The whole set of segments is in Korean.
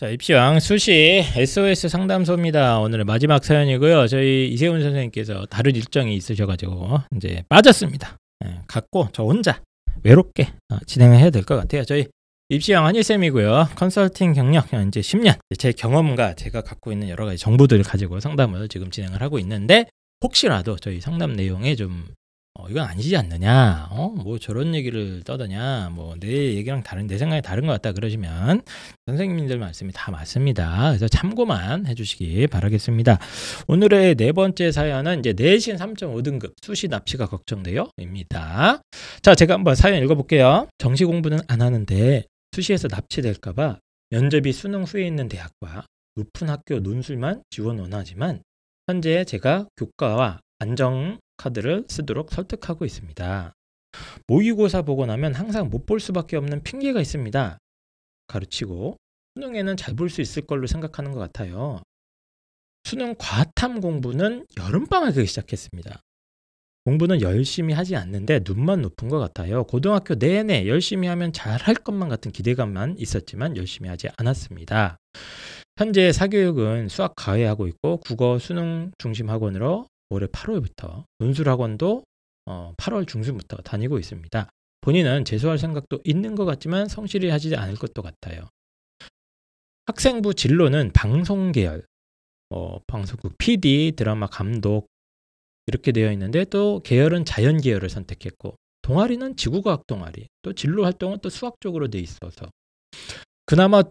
자, 입시왕 수시 SOS 상담소입니다. 오늘의 마지막 사연이고요. 저희 이세훈 선생님께서 다른 일정이 있으셔가지고 이제 빠졌습니다. 예, 갖고 저 혼자 외롭게 어, 진행을 해야 될 것 같아요. 저희 입시왕 한일쌤이고요. 컨설팅 경력 현재 10년. 제 경험과 제가 갖고 있는 여러 가지 정보들을 가지고 상담을 지금 진행을 하고 있는데 혹시라도 저희 상담 내용에 좀 어, 이건 아니지 않느냐, 어, 뭐 저런 얘기를 떠드냐, 뭐 내 얘기랑 다른, 내 생각이 다른 것 같다 그러시면 선생님들 말씀이 다 맞습니다. 그래서 참고만 해주시기 바라겠습니다. 오늘의 네 번째 사연은 이제 내신 3.5등급 수시 납치가 걱정돼요. 입니다. 자, 제가 한번 사연 읽어볼게요. 정시 공부는 안 하는데 수시에서 납치될까봐 면접이 수능 후에 있는 대학과 높은 학교 논술만 지원 원하지만 현재 제가 교과와 안정 카드를 쓰도록 설득하고 있습니다. 모의고사 보고 나면 항상 못 볼 수밖에 없는 핑계가 있습니다. 가르치고 수능에는 잘 볼 수 있을 걸로 생각하는 것 같아요. 수능 과탐 공부는 여름방학에 시작했습니다. 공부는 열심히 하지 않는데 눈만 높은 것 같아요. 고등학교 내내 열심히 하면 잘 할 것만 같은 기대감만 있었지만 열심히 하지 않았습니다. 현재 사교육은 수학 가해하고 있고 국어 수능 중심 학원으로 올해 8월부터 논술학원도 어, 8월 중순부터 다니고 있습니다. 본인은 재수할 생각도 있는 것 같지만 성실히 하지 않을 것도 같아요. 학생부 진로는 방송 계열, 어, 방송국 PD, 드라마 감독 이렇게 되어 있는데 또 계열은 자연 계열을 선택했고 동아리는 지구과학 동아리, 또 진로 활동은 또 수학 쪽으로 돼 있어서 그나마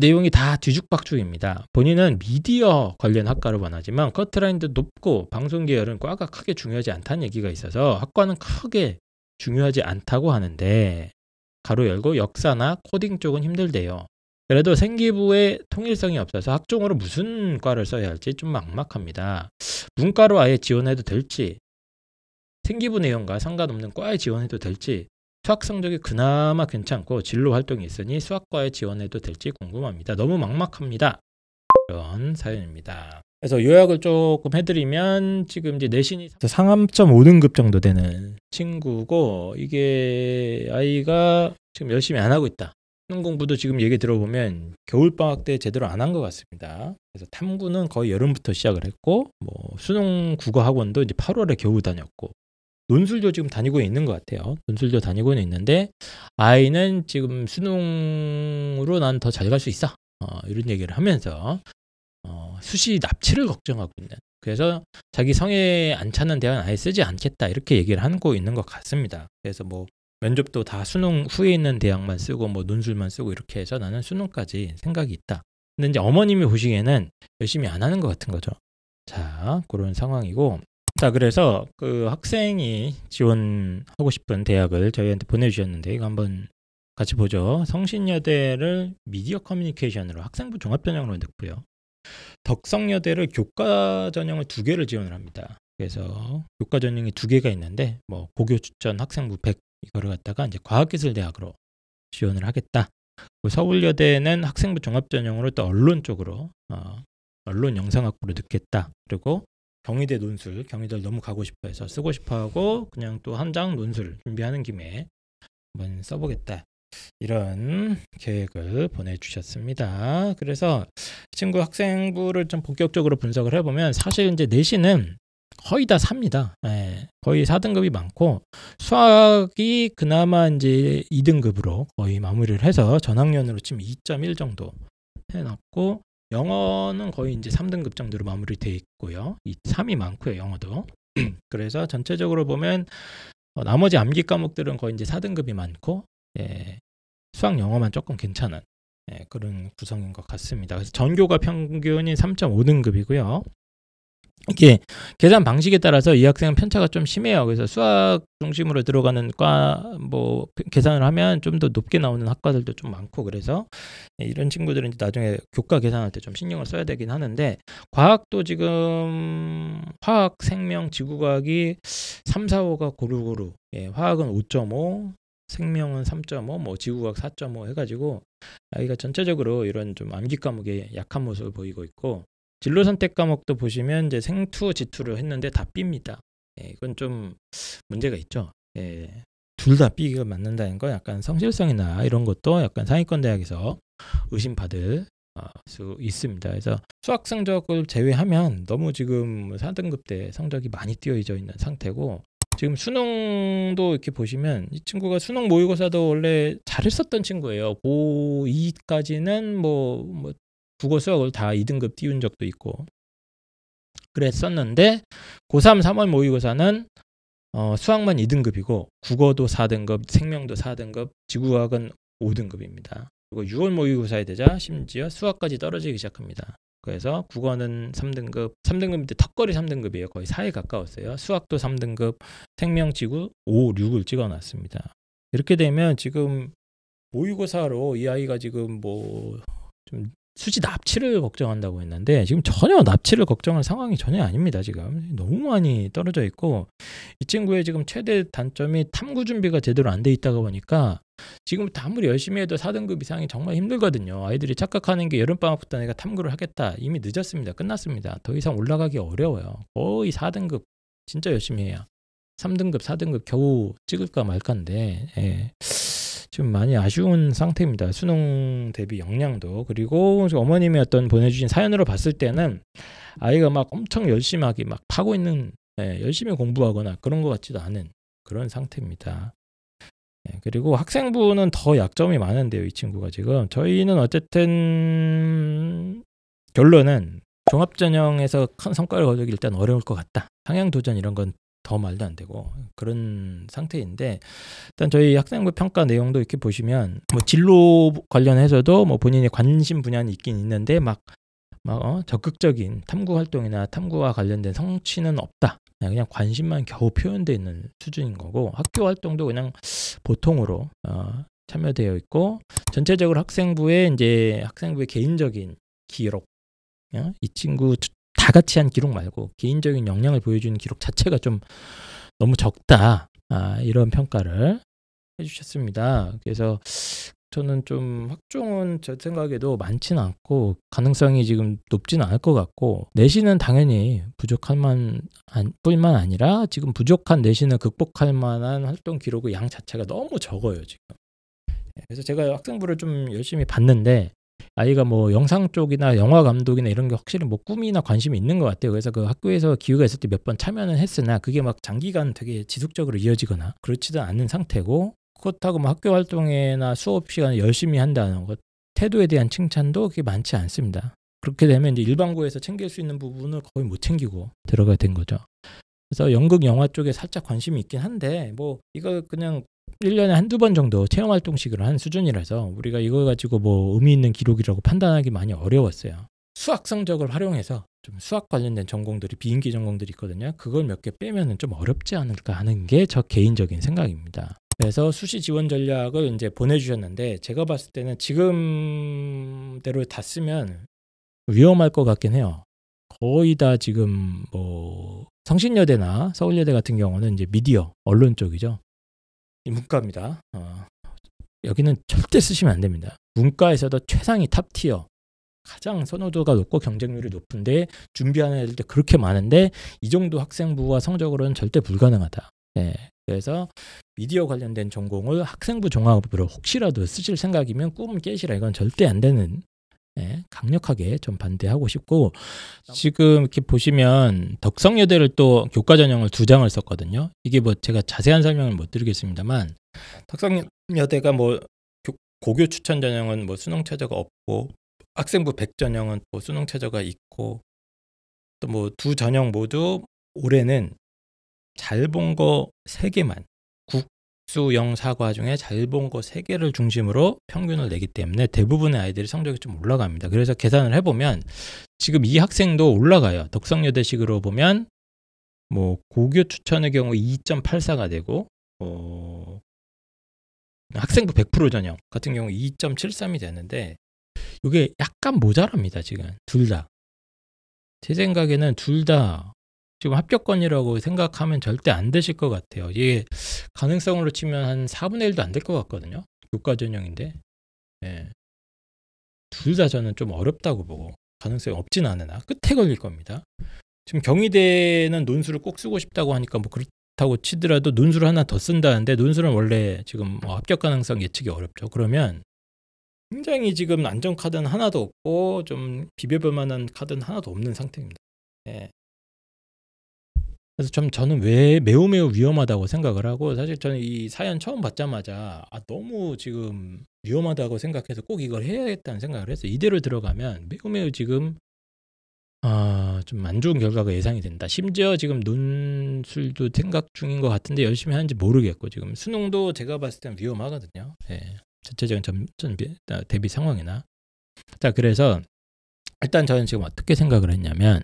내용이 다 뒤죽박죽입니다. 본인은 미디어 관련 학과를 원하지만 커트라인도 높고 방송 계열은 과가 크게 중요하지 않다는 얘기가 있어서 학과는 크게 중요하지 않다고 하는데 가로 열고 역사나 코딩 쪽은 힘들대요. 그래도 생기부에 통일성이 없어서 학종으로 무슨 과를 써야 할지 좀 막막합니다. 문과로 아예 지원해도 될지 생기부 내용과 상관없는 과에 지원해도 될지 수학 성적이 그나마 괜찮고 진로 활동이 있으니 수학과에 지원해도 될지 궁금합니다. 너무 막막합니다. 이런 사연입니다. 그래서 요약을 조금 해드리면 지금 이제 내신이 상암점 5등급 정도 되는 친구고 이게 아이가 지금 열심히 안 하고 있다. 수능 공부도 지금 얘기 들어보면 겨울 방학 때 제대로 안 한 것 같습니다. 그래서 탐구는 거의 여름부터 시작을 했고 뭐 수능 국어 학원도 이제 8월에 겨우 다녔고 논술도 지금 다니고 있는 것 같아요. 논술도 다니고는 있는데 아이는 지금 수능으로 난 더 잘 갈 수 있어. 어, 이런 얘기를 하면서 어, 수시 납치를 걱정하고 있는. 그래서 자기 성에 안찾는 대안 아예 쓰지 않겠다 이렇게 얘기를 하고 있는 것 같습니다. 그래서 뭐 면접도 다 수능 후에 있는 대학만 쓰고 뭐 논술만 쓰고 이렇게 해서 나는 수능까지 생각이 있다. 근데 이제 어머님이 보시기에는 열심히 안 하는 것 같은 거죠. 자 그런 상황이고 자, 그래서 그 학생이 지원하고 싶은 대학을 저희한테 보내주셨는데 이거 한번 같이 보죠. 성신여대를 미디어 커뮤니케이션으로 학생부 종합 전형으로 넣고요. 덕성여대를 교과 전형을 두 개를 지원을 합니다. 그래서 교과 전형이 두 개가 있는데 뭐 고교 추천 학생부 100 이거를 갖다가 이제 과학기술대학으로 지원을 하겠다. 그 서울여대는 학생부 종합 전형으로 또 언론 쪽으로 어, 언론 영상학부로 넣겠다. 그리고 경희대 논술, 경희대를 너무 가고 싶어 해서 쓰고 싶어 하고 그냥 또 한 장 논술 준비하는 김에 한번 써보겠다. 이런 계획을 보내주셨습니다. 그래서 친구 학생부를 좀 본격적으로 분석을 해보면 사실 이제 내신은 거의 다 삽니다. 예, 거의 4등급이 많고 수학이 그나마 이제 2등급으로 거의 마무리를 해서 전학년으로 지금 2.1 정도 해놨고 영어는 거의 이제 3등급 정도로 마무리돼 있고요. 이 3이 많고요, 영어도. 그래서 전체적으로 보면 어, 나머지 암기 과목들은 거의 이제 4등급이 많고 예, 수학 영어만 조금 괜찮은 예, 그런 구성인 것 같습니다. 그래서 전교가 평균이 3.5등급이고요. 이게 계산 방식에 따라서 이 학생은 편차가 좀 심해요. 그래서 수학 중심으로 들어가는 과 뭐 계산을 하면 좀 더 높게 나오는 학과들도 좀 많고 그래서 이런 친구들은 이제 나중에 교과 계산할 때 좀 신경을 써야 되긴 하는데 과학도 지금 화학, 생명, 지구과학이 3, 4, 5가 고루고루 예, 화학은 5.5, 생명은 3.5, 뭐 지구과학 4.5 해가지고 아이가 전체적으로 이런 좀 암기 과목에 약한 모습을 보이고 있고 진로 선택 과목도 보시면 이제 생투, 지투를 했는데 다삐입니다 예, 이건 좀 문제가 있죠. 예, 둘다삐기가 맞는다는 건 약간 성실성이나 이런 것도 약간 상위권 대학에서 의심받을 어, 수 있습니다. 그래서 수학 성적을 제외하면 너무 지금 4등급 뭐 때 성적이 많이 뛰어져 있는 상태고 지금 수능도 이렇게 보시면 이 친구가 수능 모의고사도 원래 잘했었던 친구예요. 고2까지는 뭐, 뭐 국어 수학을 다 2등급 띄운 적도 있고 그랬었는데 고3 3월 모의고사는 어, 수학만 2등급이고 국어도 4등급, 생명도 4등급, 지구과학은 5등급입니다. 그리고 6월 모의고사에 되자 심지어 수학까지 떨어지기 시작합니다. 그래서 국어는 3등급, 3등급인데 턱걸이 3등급이에요. 거의 4에 가까웠어요. 수학도 3등급, 생명지구 5, 6을 찍어놨습니다. 이렇게 되면 지금 모의고사로 이 아이가 지금 뭐좀 수지 납치를 걱정한다고 했는데 지금 전혀 납치를 걱정할 상황이 전혀 아닙니다. 지금 너무 많이 떨어져 있고 이 친구의 지금 최대 단점이 탐구 준비가 제대로 안 돼 있다가 보니까 지금 아무리 열심히 해도 4등급 이상이 정말 힘들거든요. 아이들이 착각하는 게 여름방학부터 내가 탐구를 하겠다. 이미 늦었습니다. 끝났습니다. 더 이상 올라가기 어려워요. 거의 4등급 진짜 열심히 해야 3등급, 4등급 겨우 찍을까 말까인데 예. 지금 많이 아쉬운 상태입니다. 수능 대비 역량도 그리고 어머님이 어떤 보내주신 사연으로 봤을 때는 아이가 막 엄청 열심하게 막 파고 있는 예, 열심히 공부하거나 그런 것 같지도 않은 그런 상태입니다. 예, 그리고 학생부는 더 약점이 많은데요, 이 친구가 지금 저희는 어쨌든 결론은 종합전형에서 큰 성과를 거두기 일단 어려울 것 같다. 상향 도전 이런 건더 말도 안 되고 그런 상태인데 일단 저희 학생부 평가 내용도 이렇게 보시면 뭐 진로 관련해서도 뭐본인이 관심 분야는 있긴 있는데 막, 막 어, 적극적인 탐구 활동이나 탐구와 관련된 성취는 없다. 그냥 관심만 겨우 표현돼 있는 수준인 거고 학교 활동도 그냥 보통으로 어, 참여되어 있고 전체적으로 학생부의 이제 학생부의 개인적인 기록 어, 이 친구 다 같이 한 기록 말고 개인적인 역량을 보여주는 기록 자체가 좀 너무 적다 아, 이런 평가를 해주셨습니다. 그래서 저는 좀 확종은 제 생각에도 많지는 않고 가능성이 지금 높지는 않을 것 같고 내신은 당연히 부족한 만 뿐만 아니라 지금 부족한 내신을 극복할 만한 활동 기록의 양 자체가 너무 적어요 지금. 예, 그래서 제가 학생부를 좀 열심히 봤는데 아이가 뭐 영상 쪽이나 영화 감독이나 이런 게 확실히 뭐 꿈이나 관심이 있는 것 같아요. 그래서 그 학교에서 기회가 있을 때 몇 번 참여는 했으나 그게 막 장기간 되게 지속적으로 이어지거나 그렇지도 않은 상태고 그렇다고 뭐 학교 활동이나 수업 시간을 열심히 한다는 것 태도에 대한 칭찬도 그게 많지 않습니다. 그렇게 되면 이제 일반고에서 챙길 수 있는 부분을 거의 못 챙기고 들어가게 된 거죠. 그래서 연극 영화 쪽에 살짝 관심이 있긴 한데 뭐 이거 그냥 1년에 한두 번 정도 체험 활동식으로 한 수준이라서 우리가 이걸 가지고 뭐 의미 있는 기록이라고 판단하기 많이 어려웠어요. 수학 성적을 활용해서 좀 수학 관련된 전공들이 비인기 전공들이 있거든요. 그걸 몇 개 빼면은 좀 어렵지 않을까 하는 게 저 개인적인 생각입니다. 그래서 수시 지원 전략을 이제 보내주셨는데 제가 봤을 때는 지금대로 다 쓰면 위험할 것 같긴 해요. 거의 다 지금 뭐 성신여대나 서울여대 같은 경우는 이제 미디어 언론 쪽이죠. 이 문과입니다. 어, 여기는 절대 쓰시면 안 됩니다. 문과에서도 최상위 탑티어 가장 선호도가 높고 경쟁률이 높은데 준비하는 애들도 그렇게 많은데 이 정도 학생부와 성적으로는 절대 불가능하다. 예. 그래서 미디어 관련된 전공을 학생부 종합으로 혹시라도 쓰실 생각이면 꿈 깨시라 이건 절대 안 되는 네, 강력하게 좀 반대하고 싶고 지금 이렇게 보시면 덕성여대를 또 교과 전형을 두 장을 썼거든요. 이게 뭐 제가 자세한 설명을 못 드리겠습니다만 덕성여대가 뭐 고교 추천 전형은 뭐 수능 최저가 없고 학생부 백 전형은 또 수능 최저가 있고 또 뭐 두 전형 모두 올해는 잘 본 거 세 개만 수영 사과 중에 잘 본거 세개를 중심으로 평균을 내기 때문에 대부분의 아이들이 성적이 좀 올라갑니다. 그래서 계산을 해보면 지금 이 학생도 올라가요. 덕성여대식으로 보면 뭐 고교 추천의 경우 2.84가 되고 어 학생부 100% 전형 같은 경우 2.73이 되는데 이게 약간 모자랍니다. 지금 둘 다. 제 생각에는 둘다 지금 합격권이라고 생각하면 절대 안 되실 것 같아요. 이게 가능성으로 치면 한 4분의 1도 안 될 것 같거든요. 교과 전형인데. 예. 둘다 저는 좀 어렵다고 보고 가능성이 없진 않으나 끝에 걸릴 겁니다. 지금 경희대는 논술을 꼭 쓰고 싶다고 하니까 뭐 그렇다고 치더라도 논술을 하나 더 쓴다는데 논술은 원래 지금 뭐 합격 가능성 예측이 어렵죠. 그러면 굉장히 지금 안전 카드는 하나도 없고 좀 비벼볼 만한 카드는 하나도 없는 상태입니다. 예. 그래서 좀 저는 왜 매우 매우 위험하다고 생각을 하고 사실 저는 이 사연 처음 받자마자 아 너무 지금 위험하다고 생각해서 꼭 이걸 해야겠다는 생각을 해서 이대로 들어가면 매우 매우 지금 아좀안 좋은 결과가 예상이 된다. 심지어 지금 논술도 생각 중인 것 같은데 열심히 하는지 모르겠고 지금 수능도 제가 봤을 땐 위험하거든요. 예. 전체적인 전, 전 대비 상황이나 자 그래서 일단 저는 지금 어떻게 생각을 했냐면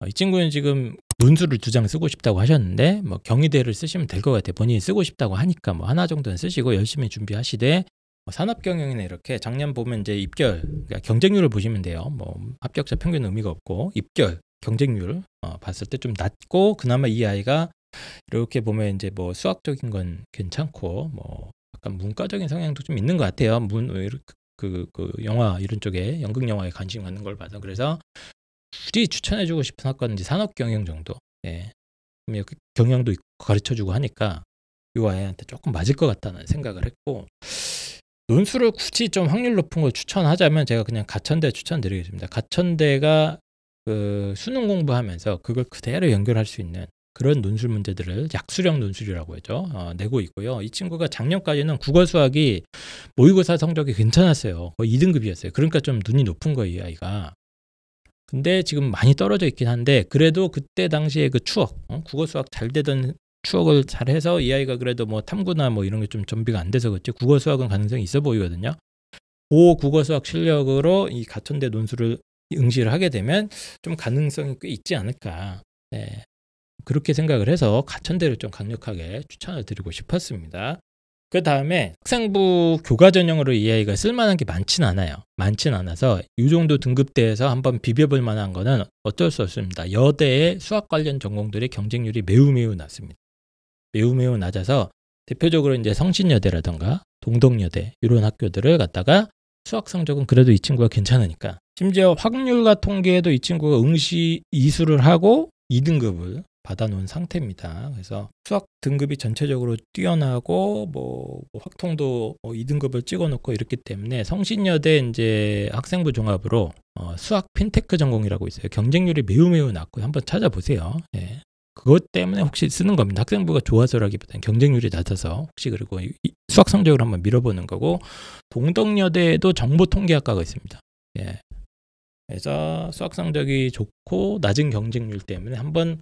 어, 이 친구는 지금 문수를 두 장 쓰고 싶다고 하셨는데 뭐 경희대를 쓰시면 될 것 같아요. 본인이 쓰고 싶다고 하니까 뭐 하나 정도는 쓰시고 열심히 준비하시되 뭐 산업경영이나 이렇게 작년 보면 이제 입결 그러니까 경쟁률을 보시면 돼요. 뭐 합격자 평균 의미가 없고 입결 경쟁률 어, 봤을 때 좀 낮고 그나마 이 아이가 이렇게 보면 이제 뭐 수학적인 건 괜찮고 뭐 약간 문과적인 성향도 좀 있는 것 같아요. 문 이렇게 그, 그 영화 이런 쪽에 연극 영화에 관심 갖는 걸 봐서 그래서 굳이 추천해주고 싶은 학과는 이제 산업경영 정도. 예. 그럼 여기 그 경영도 가르쳐주고 하니까 요 아이한테 조금 맞을 것 같다는 생각을 했고 논술을 굳이 좀 확률 높은 걸 추천하자면 제가 그냥 가천대 추천드리겠습니다. 가천대가 그 수능 공부하면서 그걸 그대로 연결할 수 있는 그런 논술 문제들을 약수령 논술이라고 하죠. 어, 내고 있고요. 이 친구가 작년까지는 국어 수학이 모의고사 성적이 괜찮았어요. 거의 2등급이었어요. 그러니까 좀 눈이 높은 거예요, 이 아이가. 근데 지금 많이 떨어져 있긴 한데 그래도 그때 당시에 그 추억 어? 국어 수학 잘 되던 추억을 잘 해서 이 아이가 그래도 뭐 탐구나 뭐 이런 게 좀 준비가 안 돼서 그렇지 국어 수학은 가능성이 있어 보이거든요. 고 국어 수학 실력으로 이 가천대 논술을 응시를 하게 되면 좀 가능성이 꽤 있지 않을까. 네. 그렇게 생각을 해서 가천대를 좀 강력하게 추천을 드리고 싶었습니다. 그 다음에 학생부 교과 전형으로 이 아이가 쓸만한 게 많진 않아요. 많진 않아서 이 정도 등급대에서 한번 비벼볼 만한 거는 어쩔 수 없습니다. 여대의 수학 관련 전공들의 경쟁률이 매우 매우 낮습니다. 매우 매우 낮아서 대표적으로 이제 성신여대라던가 동덕여대 이런 학교들을 갖다가 수학 성적은 그래도 이 친구가 괜찮으니까 심지어 확률과 통계에도 이 친구가 응시 이수를 하고 2등급을 받아놓은 상태입니다. 그래서 수학 등급이 전체적으로 뛰어나고 뭐 확통도 2등급을 어, 찍어놓고 이렇기 때문에 성신여대 이제 학생부 종합으로 어 수학 핀테크 전공이라고 있어요. 경쟁률이 매우 매우 낮고 한번 찾아보세요. 예. 그것 때문에 혹시 쓰는 겁니다. 학생부가 좋아서라기보다는 경쟁률이 낮아서 혹시 그리고 수학 성적을 한번 밀어보는 거고 동덕여대에도 정보통계학과가 있습니다. 예. 그래서 수학 성적이 좋고 낮은 경쟁률 때문에 한번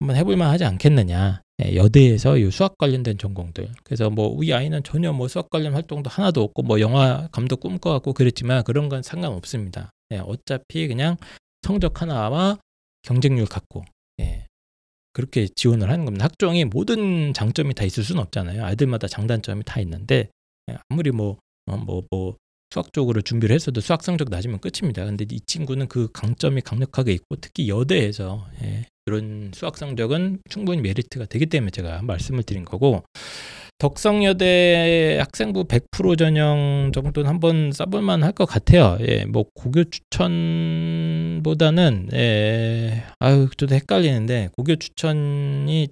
한번 해볼만 하지 않겠느냐. 예, 여대에서 이 수학 관련된 전공들. 그래서 뭐 우리 아이는 전혀 뭐 수학 관련 활동도 하나도 없고 뭐 영화 감독 꿈꿔갖고 그랬지만 그런 건 상관없습니다. 예, 어차피 그냥 성적 하나와 경쟁률 갖고 예, 그렇게 지원을 하는 겁니다. 학종이 모든 장점이 다 있을 수는 없잖아요. 아이들마다 장단점이 다 있는데 예, 아무리 뭐 뭐뭐 어, 뭐, 뭐 수학 쪽으로 준비를 했어도 수학 성적 낮으면 끝입니다. 근데 이 친구는 그 강점이 강력하게 있고 특히 여대에서 예, 이런 수학 성적은 충분히 메리트가 되기 때문에 제가 말씀을 드린 거고 덕성여대 학생부 100% 전형 정도는 한번 써볼만 할 것 같아요. 예, 뭐 고교 추천보다는 예, 아유 저도 헷갈리는데 고교 추천이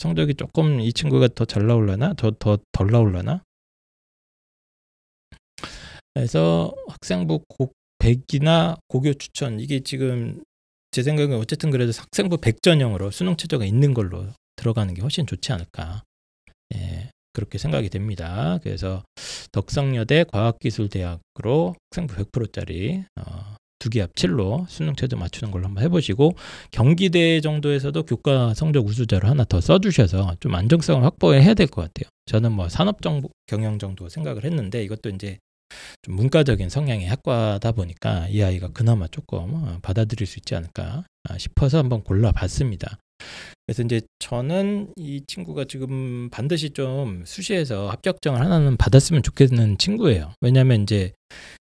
성적이 조금 이 친구가 더 잘 나올라나 더 더 덜 나올라나 그래서 학생부 곡 100이나 고교 추천 이게 지금 제 생각에 어쨌든 그래도 학생부 100 전형으로 수능 최저가 있는 걸로 들어가는 게 훨씬 좋지 않을까 예, 그렇게 생각이 됩니다. 그래서 덕성여대 과학기술대학으로 학생부 100%짜리 어, 두 개 합칠로 수능 최저 맞추는 걸로 한번 해보시고 경기대 정도에서도 교과 성적 우수자를 하나 더 써주셔서 좀 안정성을 확보해야 될 것 같아요. 저는 뭐 산업 정보 경영 정도 생각을 했는데 이것도 이제 좀 문과적인 성향의 학과다 보니까 이 아이가 그나마 조금 어, 받아들일 수 있지 않을까 아, 싶어서 한번 골라봤습니다. 그래서 이제 저는 이 친구가 지금 반드시 좀 수시에서 합격증을 하나는 받았으면 좋겠는 친구예요. 왜냐하면 이제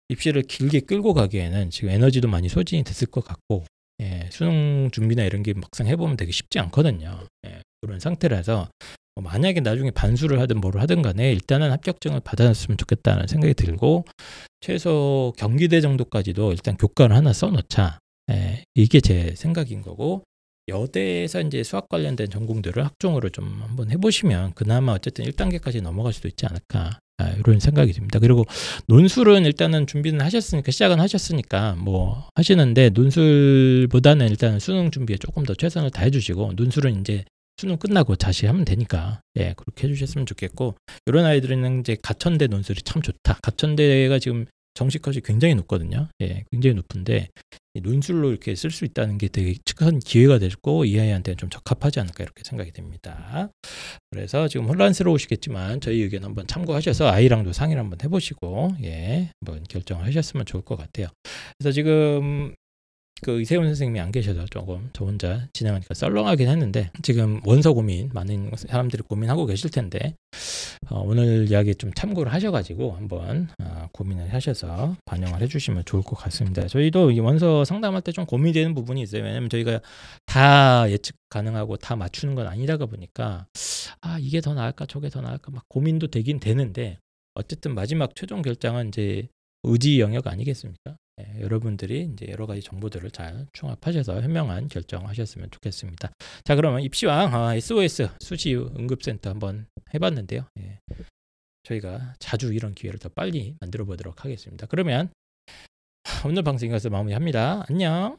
입시를 길게 끌고 가기에는 지금 에너지도 많이 소진이 됐을 것 같고 예, 수능 준비나 이런 게 막상 해보면 되게 쉽지 않거든요. 예, 그런 상태라서 뭐 만약에 나중에 반수를 하든 뭐를 하든 간에 일단은 합격증을 받아놨으면 좋겠다는 생각이 들고 최소 경기대 정도까지도 일단 교과를 하나 써놓자. 에, 예, 이게 제 생각인 거고 여대에서 이제 수학 관련된 전공들을 학종으로 좀 한번 해보시면 그나마 어쨌든 1단계까지 넘어갈 수도 있지 않을까 아, 이런 생각이 듭니다. 그리고 논술은 일단은 준비는 하셨으니까 시작은 하셨으니까 뭐 하시는데 논술보다는 일단 수능 준비에 조금 더 최선을 다해주시고 논술은 이제 수능 끝나고 다시 하면 되니까 예 그렇게 해주셨으면 좋겠고 이런 아이들은 이제 가천대 논술이 참 좋다 가천대가 지금 정식 컷이 굉장히 높거든요 예 굉장히 높은데 논술로 이렇게 쓸 수 있다는 게 되게 큰 기회가 됐고 이 아이한테는 좀 적합하지 않을까 이렇게 생각이 됩니다 그래서 지금 혼란스러우시겠지만 저희 의견 한번 참고하셔서 아이랑도 상의를 한번 해보시고 예 한번 결정을 하셨으면 좋을 것 같아요 그래서 지금 그 이세훈 선생님이 안 계셔서 조금 저 혼자 진행하니까 썰렁하긴 했는데 지금 원서 고민 많은 사람들이 고민하고 계실 텐데 어, 오늘 이야기 좀 참고를 하셔가지고 한번 어, 고민을 하셔서 반영을 해주시면 좋을 것 같습니다. 저희도 이 원서 상담할 때 좀 고민되는 부분이 있어요. 왜냐면 저희가 다 예측 가능하고 다 맞추는 건 아니다가 보니까 아 이게 더 나을까 저게 더 나을까 막 고민도 되긴 되는데 어쨌든 마지막 최종 결정은 이제 의지 영역 아니겠습니까? 여러분들이 이제 여러 가지 정보들을 잘 종합하셔서 현명한 결정하셨으면 좋겠습니다. 자, 그러면 입시왕 아, SOS 수시 응급센터 한번 해봤는데요. 예. 저희가 자주 이런 기회를 더 빨리 만들어 보도록 하겠습니다. 그러면 오늘 방송에서 마무리합니다. 안녕.